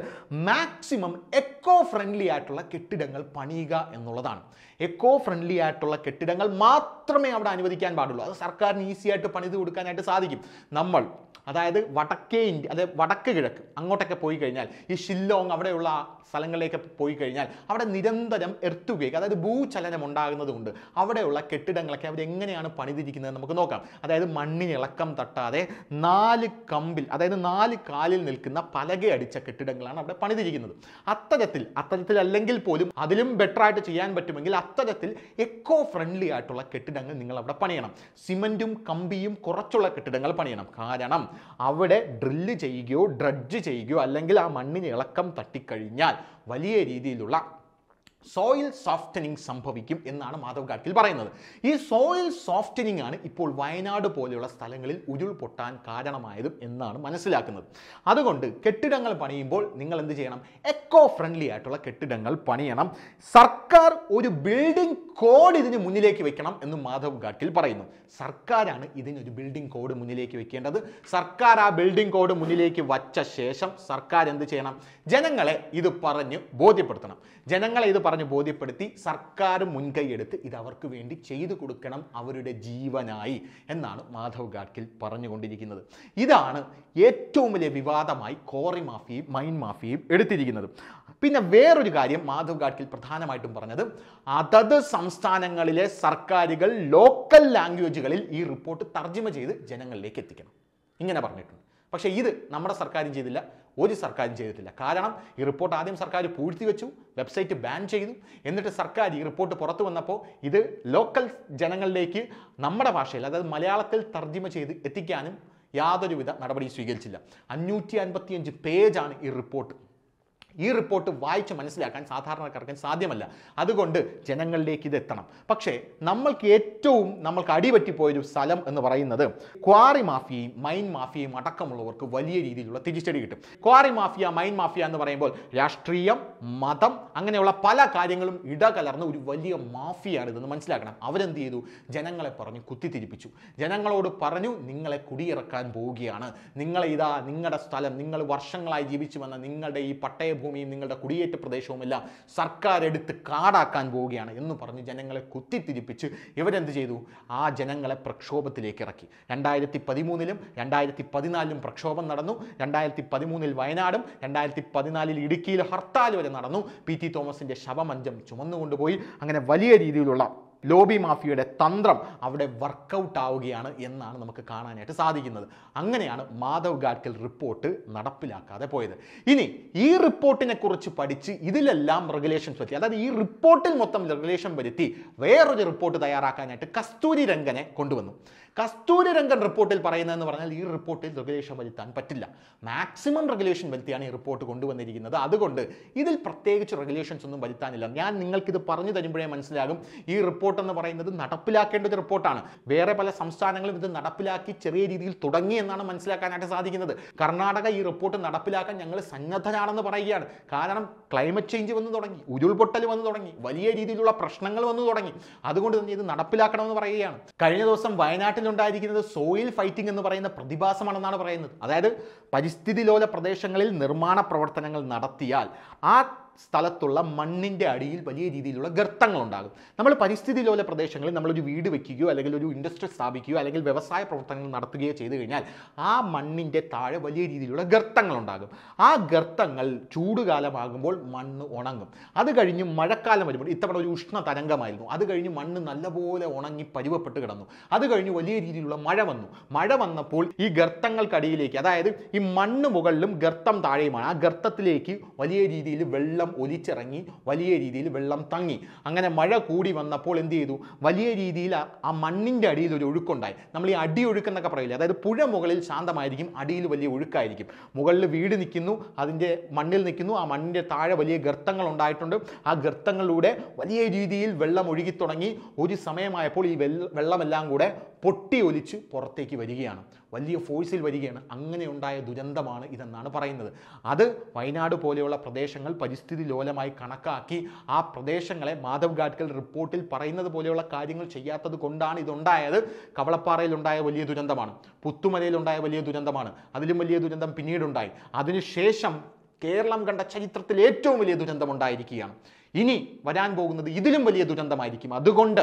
മാക്സിമം എക്കോ ഫ്രണ്ട്ലി ആയിട്ടുള്ള കെട്ടിടങ്ങൾ പണിയുക എന്നുള്ളതാണ് എക്കോ ഫ്രണ്ട്ലി ആയിട്ടുള്ള കെട്ടിടങ്ങൾ മാത്രമേ അവിടെ അനുവദിക്കാൻ പാടുള്ളൂ അത് സർക്കാരിന് ഈസി ആയിട്ട് പണിത് കൊടുക്കാനായിട്ട് സാധിക്കും നമ്മൾ അതായത് വടക്കേ ഇന്ത്യ അതായത് വടക്ക് കിഴക്ക് അങ്ങോട്ടൊക്കെ പോയി കഴിഞ്ഞാൽ ഈ ഷില്ലോങ് അവിടെയുള്ള സ്ഥലങ്ങളിലേക്ക് പോയി കഴിഞ്ഞാൽ അവിടെ നിരന്തരം എർത്തുകയ്ക്ക് അതായത് ഭൂചലനം ഉണ്ടാകുന്നതുകൊണ്ട് അവിടെയുള്ള കെട്ടിടങ്ങളൊക്കെ അവരെങ്ങനെയാണ് പണിതിരിക്കുന്നത് നമുക്ക് നോക്കാം അതായത് മണ്ണിന് ഇളക്കം തട്ടാതെ നാല് കമ്പിൽ അതായത് നാല് കാലിൽ നിൽക്കുന്ന പലകയടിച്ച കെട്ടിടങ്ങളാണ് അവിടെ പണിതിരിക്കുന്നത് അത്തരത്തിൽ അത്തരത്തിൽ അല്ലെങ്കിൽ പോലും അതിലും ബെറ്റർ ആയിട്ട് ചെയ്യാൻ പറ്റുമെങ്കിൽ അത്തരത്തിൽ എക്കോ ഫ്രണ്ട്ലി ആയിട്ടുള്ള കെട്ടിടങ്ങൾ നിങ്ങൾ അവിടെ പണിയണം സിമൻറ്റും കമ്പിയും കുറച്ചുള്ള കെട്ടിടങ്ങൾ പണിയണം കാരണം അവിടെ ഡ്രില്ല് ചെയ്യുകയോ ഡ്രഡ്ജ് ചെയ്യുകയോ അല്ലെങ്കിൽ ആ മണ്ണിന് ഇളക്കം തട്ടിക്കഴിഞ്ഞാൽ വലിയ രീതിയിലുള്ള സോയിൽ സോഫ്റ്റനിങ് സംഭവിക്കും എന്നാണ് മാധവ് ഗാഡ്ഗിൽ പറയുന്നത് ഈ സോയിൽ സോഫ്റ്റനിങ് ആണ് ഇപ്പോൾ വയനാട് പോലെയുള്ള സ്ഥലങ്ങളിൽ ഉരുൾപൊട്ടാൻ കാരണമായതും എന്നാണ് മനസ്സിലാക്കുന്നത് അതുകൊണ്ട് കെട്ടിടങ്ങൾ പണിയുമ്പോൾ നിങ്ങൾ എന്ത് ചെയ്യണം എക്കോ ഫ്രണ്ട്ലി ആയിട്ടുള്ള കെട്ടിടങ്ങൾ പണിയണം സർക്കാർ ഒരു ബിൽഡിംഗ് കോഡ് ഇതിന് മുന്നിലേക്ക് വെക്കണം എന്ന് മാധവ് ഗാഡ്ഗിൽ പറയുന്നു സർക്കാരാണ് ഇതിനൊരു ബിൽഡിംഗ് കോഡ് മുന്നിലേക്ക് വെക്കേണ്ടത് സർക്കാർ ആ ബിൽഡിംഗ് കോഡ് മുന്നിലേക്ക് വച്ച ശേഷം സർക്കാർ എന്ത് ചെയ്യണം ജനങ്ങളെ ഇത് പറഞ്ഞ് ബോധ്യപ്പെടുത്തണം ജനങ്ങളെ ഇത് പറഞ്ഞ് പറഞ്ഞ് ബോധ്യപ്പെടുത്തി സർക്കാർ മുൻകൈയെടുത്ത് ഇത് അവർക്ക് വേണ്ടി ചെയ്തു കൊടുക്കണം അവരുടെ ജീവനായി എന്നാണ് മാധവ് ഗാഡ്കിൽ പറഞ്ഞുകൊണ്ടിരിക്കുന്നത് ഇതാണ് ഏറ്റവും വലിയ വിവാദമായി കോറി മാഫിയും മൈൻ മാഫിയും എടുത്തിരിക്കുന്നത് പിന്നെ വേറൊരു കാര്യം മാധവ് ഗാഡ്കിൽ പ്രധാനമായിട്ടും പറഞ്ഞത് അതത് സംസ്ഥാനങ്ങളിലെ സർക്കാരുകൾ ലോക്കൽ ലാംഗ്വേജുകളിൽ ഈ റിപ്പോർട്ട് തർജ്ജമ ചെയ്ത് ജനങ്ങളിലേക്ക് എത്തിക്കണം ഇങ്ങനെ പറഞ്ഞിട്ടുണ്ട് പക്ഷേ ഇത് നമ്മുടെ സർക്കാരും ചെയ്തില്ല ഒരു സർക്കാരും ചെയ്തിട്ടില്ല കാരണം ഈ റിപ്പോർട്ട് ആദ്യം സർക്കാർ പൂഴ്ത്തിവെച്ചു വെബ്സൈറ്റ് ബാൻ ചെയ്തു എന്നിട്ട് സർക്കാർ ഈ റിപ്പോർട്ട് പുറത്തു വന്നപ്പോൾ ഇത് ലോക്കൽ ജനങ്ങളിലേക്ക് നമ്മുടെ ഭാഷയിൽ അതായത് മലയാളത്തിൽ തർജ്ജിമ ചെയ്ത് എത്തിക്കാനും യാതൊരുവിധ നടപടിയും സ്വീകരിച്ചില്ല അഞ്ഞൂറ്റി അൻപത്തിയഞ്ച് പേജാണ് ഈ റിപ്പോർട്ട് ഈ റിപ്പോർട്ട് വായിച്ച് മനസ്സിലാക്കാൻ സാധാരണക്കാർക്ക് സാധ്യമല്ല അതുകൊണ്ട് ജനങ്ങളിലേക്ക് ഇത് എത്തണം പക്ഷേ നമ്മൾക്ക് ഏറ്റവും നമ്മൾക്ക് അടിപറ്റിപ്പോയൊരു സ്ഥലം എന്ന് പറയുന്നത് ക്വാറി മാഫിയയും മൈൻ മാഫിയയും അടക്കമുള്ളവർക്ക് വലിയ രീതിയിലുള്ള തിരിച്ചടി കിട്ടും ക്വാറി മാഫിയ മൈൻ മാഫിയ എന്ന് പറയുമ്പോൾ രാഷ്ട്രീയം മതം അങ്ങനെയുള്ള പല കാര്യങ്ങളും ഇടകലർന്ന ഒരു വലിയ മാഫിയാണ് ഇതെന്ന് മനസ്സിലാക്കണം അവരെന്ത് ചെയ്തു ജനങ്ങളെ പറഞ്ഞു കുത്തിത്തിരിപ്പിച്ചു ജനങ്ങളോട് പറഞ്ഞു നിങ്ങളെ കുടിയിറക്കാൻ പോവുകയാണ് നിങ്ങളെ ഇതാ നിങ്ങളുടെ സ്ഥലം നിങ്ങൾ വർഷങ്ങളായി ജീവിച്ചു വന്ന നിങ്ങളുടെ ഈ പട്ടയ ഭൂമിയും നിങ്ങളുടെ കുടിയേറ്റ പ്രദേശവുമെല്ലാം സർക്കാർ എടുത്ത് കാടാക്കാൻ പോവുകയാണ് എന്ന് പറഞ്ഞ് ജനങ്ങളെ കുത്തിത്തിരിപ്പിച്ച് ഇവരെന്ത് ചെയ്തു ആ ജനങ്ങളെ പ്രക്ഷോഭത്തിലേക്ക് ഇറക്കി രണ്ടായിരത്തി പതിമൂന്നിലും രണ്ടായിരത്തി പതിനാലിലും പ്രക്ഷോഭം നടന്നു രണ്ടായിരത്തി പതിമൂന്നിൽ വയനാടും രണ്ടായിരത്തി പതിനാലിൽ ഇടുക്കിയിൽ ഹർത്താൽ വരെ നടന്നു പി ടി തോമസിൻ്റെ ശവമഞ്ചം ചുമന്നുകൊണ്ടുപോയി അങ്ങനെ വലിയ രീതിയിലുള്ള ലോബി മാഫിയയുടെ തന്ത്രം അവിടെ വർക്കൗട്ട് ആവുകയാണ് എന്നാണ് നമുക്ക് കാണാനായിട്ട് സാധിക്കുന്നത് അങ്ങനെയാണ് മാധവ് ഗാഡ്കൽ റിപ്പോർട്ട് നടപ്പിലാക്കാതെ പോയത് ഇനി ഈ റിപ്പോർട്ടിനെ കുറിച്ച് പഠിച്ച് ഇതിലെല്ലാം റെഗുലേഷൻസ് വരുത്തി അതായത് ഈ റിപ്പോർട്ടിൽ മൊത്തം റെഗുലേഷൻ വരുത്തി വേറൊരു റിപ്പോർട്ട് തയ്യാറാക്കാനായിട്ട് കസ്തൂരി രംഗനെ കൊണ്ടുവന്നു കസ്തൂരി രംഗൻ റിപ്പോർട്ടിൽ പറയുന്നതെന്ന് പറഞ്ഞാൽ ഈ റിപ്പോർട്ടിൽ റെഗുലേഷൻ വരുത്താൻ പറ്റില്ല മാക്സിമം റെഗുലേഷൻ വരുത്തിയാണ് ഈ റിപ്പോർട്ട് കൊണ്ടുവന്നിരിക്കുന്നത് അതുകൊണ്ട് ഇതിൽ പ്രത്യേകിച്ച് റെഗുലേഷൻസ് ഒന്നും വരുത്താനില്ല ഞാൻ നിങ്ങൾക്കിത് പറഞ്ഞു തരുമ്പോഴേ മനസ്സിലാകും ഈ റിപ്പോർട്ട് എന്ന് പറയുന്നത് നടപ്പിലാക്കേണ്ട ഒരു റിപ്പോർട്ടാണ് വേറെ പല സംസ്ഥാനങ്ങളും ഇത് നടപ്പിലാക്കി ചെറിയ രീതിയിൽ തുടങ്ങി എന്നാണ് മനസ്സിലാക്കാനായിട്ട് സാധിക്കുന്നത് കർണാടക ഈ റിപ്പോർട്ട് നടപ്പിലാക്കാൻ ഞങ്ങൾ സന്നദ്ധരാണെന്ന് പറയുകയാണ് കാരണം ക്ലൈമറ്റ് ചേഞ്ച് വന്നു തുടങ്ങി ഉരുൾപൊട്ടൽ വന്നു തുടങ്ങി വലിയ രീതിയിലുള്ള പ്രശ്നങ്ങൾ വന്നു തുടങ്ങി അതുകൊണ്ട് തന്നെ ഇത് നടപ്പിലാക്കണമെന്ന് പറയുകയാണ് കഴിഞ്ഞ ദിവസം വയനാട്ടിൽ പറഞ്ഞുകൊണ്ടായിരിക്കുന്നത് സോയിൽ ഫൈറ്റിംഗ് എന്ന് പറയുന്ന പ്രതിഭാസമാണെന്നാണ് പറയുന്നത് അതായത് പരിസ്ഥിതി ലോല പ്രദേശങ്ങളിൽ നിർമ്മാണ പ്രവർത്തനങ്ങൾ നടത്തിയാൽ ആ സ്ഥലത്തുള്ള മണ്ണിൻ്റെ അടിയിൽ വലിയ രീതിയിലുള്ള ഗർത്തങ്ങളുണ്ടാകും നമ്മൾ പരിസ്ഥിതി ലോല പ്രദേശങ്ങളിൽ നമ്മളൊരു വീട് വയ്ക്കുകയോ അല്ലെങ്കിൽ ഒരു ഇൻഡസ്ട്രി സ്ഥാപിക്കുകയോ അല്ലെങ്കിൽ വ്യവസായ പ്രവർത്തനങ്ങൾ നടത്തുകയോ ചെയ്തു കഴിഞ്ഞാൽ ആ മണ്ണിൻ്റെ താഴെ വലിയ രീതിയിലുള്ള ഗർത്തങ്ങളുണ്ടാകും ആ ഗർത്തങ്ങൾ ചൂടുകാലമാകുമ്പോൾ മണ്ണ് ഉണങ്ങും അത് കഴിഞ്ഞ് മഴക്കാലം വരുമ്പോൾ ഇത്തവണ ഒരു ഉഷ്ണ തരംഗമായിരുന്നു അത് കഴിഞ്ഞ് മണ്ണ് നല്ലപോലെ ഉണങ്ങി പരുവപ്പെട്ട് കിടന്നു അത് കഴിഞ്ഞ് വലിയ രീതിയിലുള്ള മഴ വന്നു മഴ വന്നപ്പോൾ ഈ ഗർത്തങ്ങൾക്കടിയിലേക്ക് അതായത് ഈ മണ്ണ് മുകളിലും ഗർത്തം താഴെയുമാണ് ആ ഗർത്തത്തിലേക്ക് വലിയ രീതിയിൽ വെള്ളം വെള്ളം ഒലിച്ചിറങ്ങി വലിയ രീതിയിൽ വെള്ളം തങ്ങി അങ്ങനെ മഴ കൂടി വന്നപ്പോൾ എന്ത് ചെയ്തു വലിയ രീതിയിൽ ആ മണ്ണിൻ്റെ അടിയിൽ ഒരു ഒഴുക്കുണ്ടായി നമ്മൾ ഈ അടി ഒഴുക്കെന്നൊക്കെ പറയില്ല അതായത് പുഴ മുകളിൽ ശാന്തമായിരിക്കും അടിയിൽ വലിയ ഒഴുക്കായിരിക്കും മുകളിൽ വീട് നിൽക്കുന്നു അതിൻ്റെ മണ്ണിൽ നിൽക്കുന്നു ആ മണ്ണിൻ്റെ താഴെ വലിയ ഗർത്തങ്ങൾ ഉണ്ടായിട്ടുണ്ട് ആ ഗർത്തങ്ങളിലൂടെ വലിയ രീതിയിൽ വെള്ളം ഒഴുകി തുടങ്ങി ഒരു സമയമായപ്പോൾ ഈ വെള്ളമെല്ലാം കൂടെ പൊട്ടി ഒലിച്ച് പുറത്തേക്ക് വരികയാണ് വലിയ ഫോഴ്സിൽ വരികയാണ് അങ്ങനെയുണ്ടായ ദുരന്തമാണ് ഇതെന്നാണ് പറയുന്നത് അത് വയനാട് പോലെയുള്ള പ്രദേശങ്ങൾ പരിസ്ഥിതി ലോലമായി കണക്കാക്കി ആ പ്രദേശങ്ങളെ മാധവ് ഗാഡ്കൽ റിപ്പോർട്ടിൽ പറയുന്നത് പോലെയുള്ള കാര്യങ്ങൾ ചെയ്യാത്തത് കൊണ്ടാണ് ഇതുണ്ടായത് കവളപ്പാറയിലുണ്ടായ വലിയ ദുരന്തമാണ് പുത്തുമലയിലുണ്ടായ വലിയ ദുരന്തമാണ് അതിലും വലിയ ദുരന്തം പിന്നീടുണ്ടായി അതിനുശേഷം കേരളം കണ്ട ചരിത്രത്തിൽ ഏറ്റവും വലിയ ദുരന്തം ഉണ്ടായിരിക്കുകയാണ് ഇനി വരാൻ പോകുന്നത് ഇതിലും വലിയ ദുരന്തമായിരിക്കും അതുകൊണ്ട്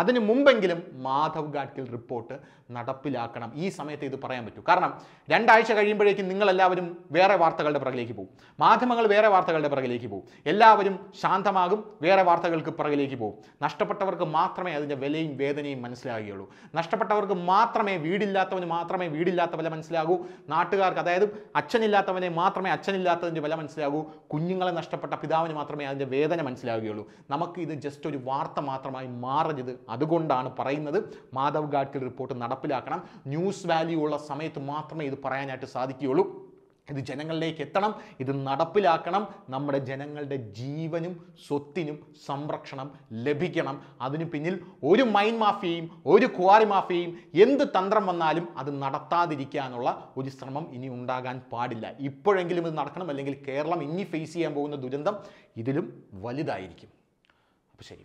അതിനു മുമ്പെങ്കിലും മാധവ് ഗാഡ്ഗിൽ റിപ്പോർട്ട് നടപ്പിലാക്കണം ഈ സമയത്ത് ഇത് പറയാൻ പറ്റൂ കാരണം രണ്ടാഴ്ച കഴിയുമ്പോഴേക്കും നിങ്ങളെല്ലാവരും വേറെ വാർത്തകളുടെ പുറകിലേക്ക് പോകും മാധ്യമങ്ങൾ വേറെ വാർത്തകളുടെ പുറകിലേക്ക് പോകും എല്ലാവരും ശാന്തമാകും വേറെ വാർത്തകൾക്ക് പുറകിലേക്ക് പോകും നഷ്ടപ്പെട്ടവർക്ക് മാത്രമേ അതിൻ്റെ വിലയും വേദനയും മനസ്സിലാകുകയുള്ളൂ നഷ്ടപ്പെട്ടവർക്ക് മാത്രമേ വീടില്ലാത്തവന് മാത്രമേ വീടില്ലാത്ത വില മനസ്സിലാകൂ നാട്ടുകാർക്ക് അതായത് അച്ഛനില്ലാത്തവനെ മാത്രമേ അച്ഛനില്ലാത്തതിൻ്റെ വില മനസ്സിലാകൂ കുഞ്ഞുങ്ങളെ നഷ്ടപ്പെട്ട പിതാവിന് മാത്രമേ അതിൻ്റെ വേദന മനസ്സിലാകുകയുള്ളൂ നമുക്ക് ഇത് ജസ്റ്റ് ഒരു വാർത്ത മാത്രമായി മാറരുത് അതുകൊണ്ടാണ് പറയുന്നത് മാധവ് ഗാഡ്കിൽ റിപ്പോർട്ട് നടപ്പിലാക്കണം ന്യൂസ് വാല്യൂ ഉള്ള സമയത്ത് മാത്രമേ ഇത് പറയാനായിട്ട് സാധിക്കുകയുള്ളൂ ഇത് ജനങ്ങളിലേക്ക് എത്തണം ഇത് നടപ്പിലാക്കണം നമ്മുടെ ജനങ്ങളുടെ ജീവനും സ്വത്തിനും സംരക്ഷണം ലഭിക്കണം അതിന് പിന്നിൽ ഒരു മൈൻ മാഫിയയും ഒരു ക്വാറി മാഫിയയും എന്ത് തന്ത്രം വന്നാലും അത് നടത്താതിരിക്കാനുള്ള ഒരു ശ്രമം ഇനി ഉണ്ടാകാൻ പാടില്ല ഇപ്പോഴെങ്കിലും ഇത് നടക്കണം അല്ലെങ്കിൽ കേരളം ഇനി ഫേസ് ചെയ്യാൻ പോകുന്ന ദുരന്തം ഇതിലും വലുതായിരിക്കും അപ്പോൾ ശരി